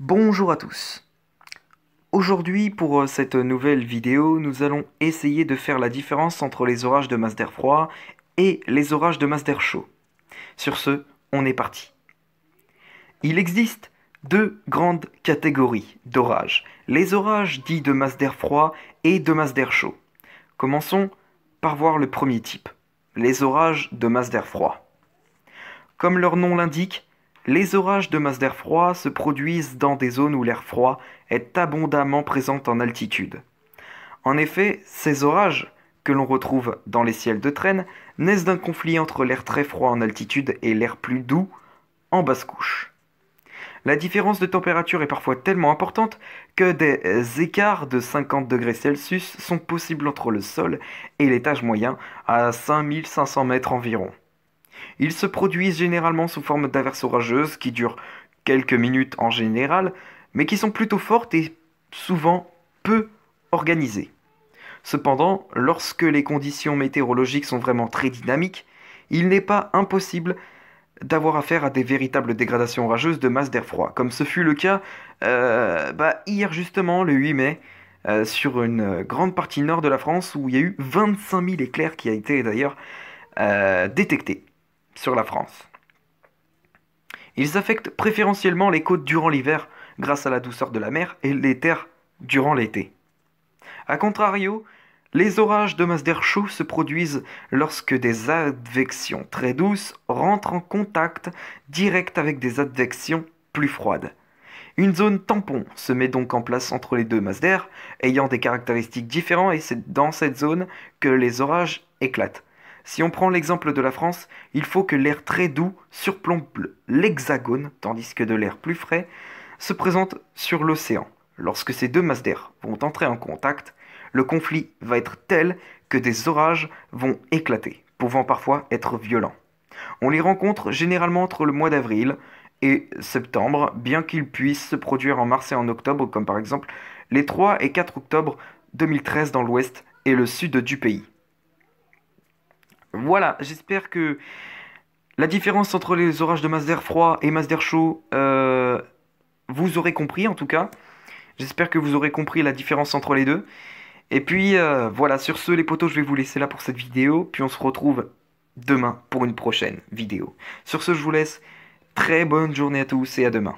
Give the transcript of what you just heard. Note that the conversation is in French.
Bonjour à tous. Aujourd'hui, pour euh, cette nouvelle vidéo, nous allons essayer de faire la différence entre les orages de masse d'air froid et les orages de masse d'air chaud. Sur ce, on est parti. Il existe deux grandes catégories d'orages, les orages dits de masse d'air froid et de masse d'air chaud. Commençons par voir le premier type, les orages de masse d'air froid. Comme leur nom l'indique, les orages de masse d'air froid se produisent dans des zones où l'air froid est abondamment présent en altitude. En effet, ces orages, que l'on retrouve dans les ciels de traîne, naissent d'un conflit entre l'air très froid en altitude et l'air plus doux en basse couche. La différence de température est parfois tellement importante que des écarts de 50 degrés Celsius sont possibles entre le sol et l'étage moyen à 5500 mètres environ. Ils se produisent généralement sous forme d'averses orageuses qui durent quelques minutes en général, mais qui sont plutôt fortes et souvent peu organisées. Cependant, lorsque les conditions météorologiques sont vraiment très dynamiques, il n'est pas impossible d'avoir affaire à des véritables dégradations orageuses de masse d'air froid, comme ce fut le cas euh, bah, hier justement, le 8 mai, euh, sur une grande partie nord de la France où il y a eu 25 000 éclairs qui ont été d'ailleurs euh, détectés. détecté sur la France. Ils affectent préférentiellement les côtes durant l'hiver grâce à la douceur de la mer et les terres durant l'été. A contrario, les orages de masse d'air chaud se produisent lorsque des advections très douces rentrent en contact direct avec des advections plus froides. Une zone tampon se met donc en place entre les deux masses d'air, ayant des caractéristiques différentes et c'est dans cette zone que les orages éclatent. Si on prend l'exemple de la France, il faut que l'air très doux surplombe l'hexagone, tandis que de l'air plus frais se présente sur l'océan. Lorsque ces deux masses d'air vont entrer en contact, le conflit va être tel que des orages vont éclater, pouvant parfois être violents. On les rencontre généralement entre le mois d'avril et septembre, bien qu'ils puissent se produire en mars et en octobre, comme par exemple les 3 et 4 octobre 2013 dans l'ouest et le sud du pays. Voilà, j'espère que la différence entre les orages de masse d'air froid et masse d'air chaud, euh, vous aurez compris en tout cas. J'espère que vous aurez compris la différence entre les deux. Et puis euh, voilà, sur ce les potos, je vais vous laisser là pour cette vidéo. Puis on se retrouve demain pour une prochaine vidéo. Sur ce, je vous laisse. Très bonne journée à tous et à demain.